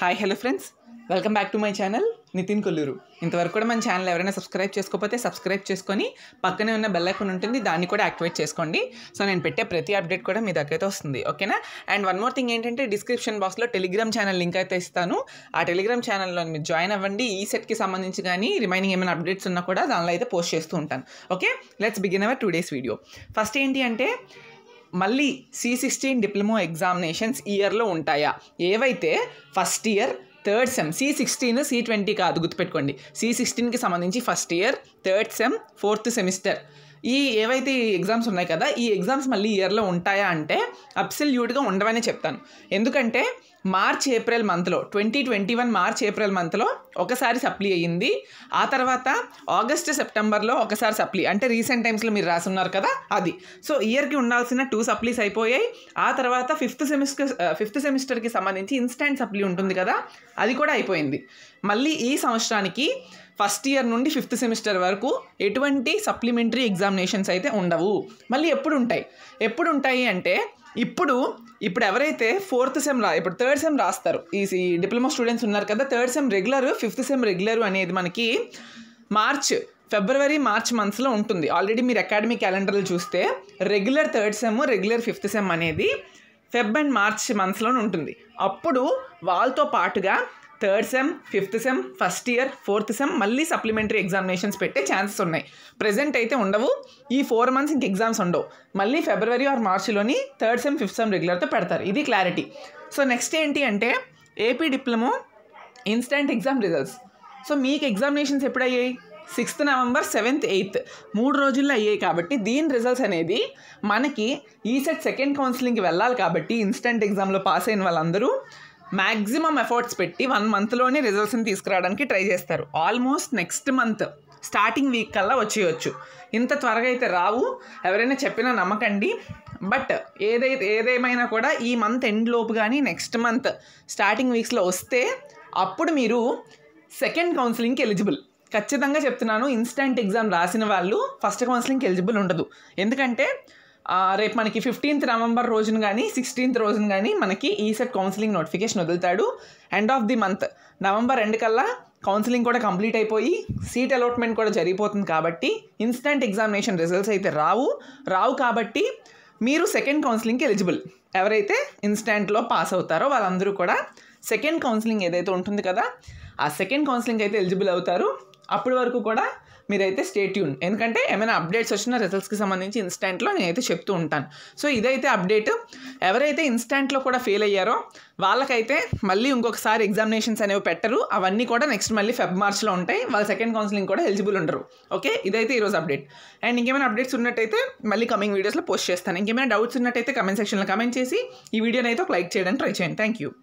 hi hello friends welcome back to my channel Nitin Kolluru ఇంతవరకు కూడా మన ఛానల్ ఎవరైనా సబ్స్క్రైబ్ చేసుకోకపోతే సబ్స్క్రైబ్ చేసుకొని పక్కనే ఉన్న బెల్ ఐకాన్ ఉంటుంది దాన్ని కూడా యాక్టివేట్ చేసుకోండి సో నేను పెట్టే ప్రతి అప్డేట్ కూడా మీ దగ్గరైతే వస్తుంది ఓకేనా అండ్ వన్ మోర్ థింగ్ ఏంటంటే డిస్క్రిప్షన్ బాక్స్లో టెలిగ్రామ్ ఛానల్ లింక్ అయితే ఇస్తాను ఆ టెలిగ్రామ్ ఛానల్లో మీరు జాయిన్ అవ్వండి ఈ సెట్కి సంబంధించి కానీ రిమైనింగ్ ఏమైనా అప్డేట్స్ ఉన్నా కూడా దానిలో అయితే పోస్ట్ చేస్తూ ఉంటాను okay let's begin our two days video first ఏంటి అంటే మళ్ళీ సి సిక్స్టీన్ డిప్లొమా ఎగ్జామినేషన్స్ ఇయర్లో ఉంటాయా ఏవైతే first year third sem C sixteen C twenty కాదు గుర్తుపెట్టుకోండి సి సిక్స్టీన్కి సంబంధించి first year third sem fourth semester ఈ ఏవైతే ఈ ఎగ్జామ్స్ ఉన్నాయి కదా ఈ ఎగ్జామ్స్ మళ్ళీ ఇయర్లో ఉంటాయా అంటే అబ్సల్యూట్గా ఉండవనే చెప్తాను ఎందుకంటే మార్చ్ ఏప్రిల్ మంత్లో twenty twenty one March April మంత్లో ఒకసారి సప్లీ అయ్యింది ఆ తర్వాత ఆగస్ట్ సెప్టెంబర్లో ఒకసారి సప్లీ అంటే రీసెంట్ టైమ్స్లో మీరు రాసున్నారు కదా అది సో ఇయర్కి ఉండాల్సిన టూ సప్లీస్ అయిపోయాయి ఆ తర్వాత ఫిఫ్త్ సెమిస్టర్ ఫిఫ్త్ సెమిస్టర్కి సంబంధించి ఇన్స్టాంట్ సప్లీ ఉంటుంది కదా అది కూడా అయిపోయింది మళ్ళీ ఈ సంవత్సరానికి ఫస్ట్ ఇయర్ నుండి ఫిఫ్త్ సెమిస్టర్ వరకు ఎటువంటి సప్లిమెంటరీ ఎగ్జామ్ ఎగ్జామినేషన్స్ అయితే ఉండవు మళ్ళీ ఎప్పుడు ఉంటాయి ఎప్పుడు ఉంటాయి అంటే ఇప్పుడు ఇప్పుడు ఎవరైతే ఫోర్త్ సెమ్ రా ఇప్పుడు థర్డ్ సెమ్ రాస్తారు ఈ డిప్లొమా స్టూడెంట్స్ ఉన్నారు కదా third sem regular fifth sem regular అనేది మనకి మార్చ్ ఫిబ్రవరి మార్చ్ మంత్స్లో ఉంటుంది ఆల్రెడీ మీరు అకాడమీ క్యాలెండర్లు చూస్తే regular third sem regular fifth sem అనేది ఫెబ్ అండ్ మార్చ్ మంత్స్లోనే ఉంటుంది అప్పుడు వాళ్ళతో పాటుగా third sem fifth sem first year fourth sem మళ్ళీ సప్లిమెంటరీ ఎగ్జామినేషన్స్ పెట్టే ఛాన్సెస్ ఉన్నాయి ప్రజెంట్ అయితే ఉండవు ఈ ఫోర్ మంత్స్ ఇంక ఎగ్జామ్స్ ఉండవు మళ్ళీ ఫిబ్రవరి ఆర్ మార్చిలోని థర్డ్ సెమ్ ఫిఫ్త్ సెమ్ రెగ్యులర్తో పెడతారు ఇది క్లారిటీ సో నెక్స్ట్ ఏంటి అంటే AP diploma instant exam results so మీకు ఎగ్జామినేషన్స్ ఎప్పుడయ్యాయి సిక్స్త్ నవంబర్ సెవెంత్ ఎయిత్ మూడు రోజుల్లో అయ్యాయి కాబట్టి దీని రిజల్ట్స్ అనేది మనకి ఈసెట్ సెకండ్ కౌన్సిలింగ్కి వెళ్ళాలి కాబట్టి ఇన్స్టెంట్ ఎగ్జామ్లో పాస్ అయిన వాళ్ళందరూ మ్యాక్సిమం ఎఫర్ట్స్ పెట్టి వన్ మంత్లోనే రిజల్ట్స్ని తీసుకురావడానికి ట్రై చేస్తారు almost next month starting week కల్లా వచ్చేయచ్చు ఇంత త్వరగా అయితే రావు ఎవరైనా చెప్పినా నమ్మకండి బట్ ఏదైతే ఏదేమైనా కూడా ఈ మంత్ ఎండ్ లోపు కానీ నెక్స్ట్ మంత్ స్టార్టింగ్ వీక్స్లో వస్తే అప్పుడు మీరు సెకండ్ కౌన్సిలింగ్కి ఎలిజిబుల్ ఖచ్చితంగా చెప్తున్నాను ఇన్స్టెంట్ ఎగ్జామ్ రాసిన వాళ్ళు ఫస్ట్ కౌన్సిలింగ్కి ఎలిజిబుల్ ఉండదు ఎందుకంటే రేపు మనకి ఫిఫ్టీన్త్ నవంబర్ రోజున కానీ సిక్స్టీన్త్ రోజున కానీ మనకి ఈసెట్ కౌన్సిలింగ్ నోటిఫికేషన్ వదులుతాడు end of the month November end కల్లా కౌన్సిలింగ్ కూడా కంప్లీట్ అయిపోయి సీట్ అలాట్మెంట్ కూడా జరిగిపోతుంది కాబట్టి ఇన్స్టెంట్ ఎగ్జామినేషన్ రిజల్ట్స్ అయితే రావు రావు కాబట్టి మీరు సెకండ్ కౌన్సిలింగ్కి ఎలిజిబుల్ ఎవరైతే ఇన్స్టెంట్లో పాస్ అవుతారో వాళ్ళందరూ కూడా సెకండ్ కౌన్సిలింగ్ ఏదైతే ఉంటుంది కదా ఆ సెకండ్ కౌన్సిలింగ్ అయితే ఎలిజిబుల్ అవుతారు అప్పటి వరకు కూడా మీరైతే స్టేట్యూన్ ఎందుకంటే ఏమైనా అప్డేట్స్ వచ్చిన రిజల్ట్స్కి సంబంధించి ఇన్స్టాంట్లో నేనైతే చెప్తూ ఉంటాను సో ఇదైతే అప్డేట్ ఎవరైతే ఇన్స్టాంట్లో కూడా ఫెయిల్ అయ్యారో వాళ్ళకైతే మళ్ళీ ఇంకొకసారి ఎగ్జామినేషన్స్ అనేవి పెట్టరు అవన్నీ కూడా నెక్స్ట్ మళ్ళీ ఫెబ్ మార్చ్లో ఉంటాయి వాళ్ళు సెకండ్ కౌన్సిలింగ్ కూడా ఎలిజిబుల్ ఉండరు ఓకే ఇదైతే ఈరోజు అప్డేట్ అండ్ ఇంకేమైనా అప్డేట్స్ ఉన్నట్టయితే మళ్ళీ కమింగ్ వీడియోస్లో పోస్ట్ చేస్తాను ఇంకేమైనా డౌట్స్ ఉన్నట్టయితే కమెంట్ సెక్షన్లో కమెంట్ చేసి ఈ వీడియోని అయితే ఒక లైక్ చేయడానికి ట్రై చేయండి థ్యాంక్ యూ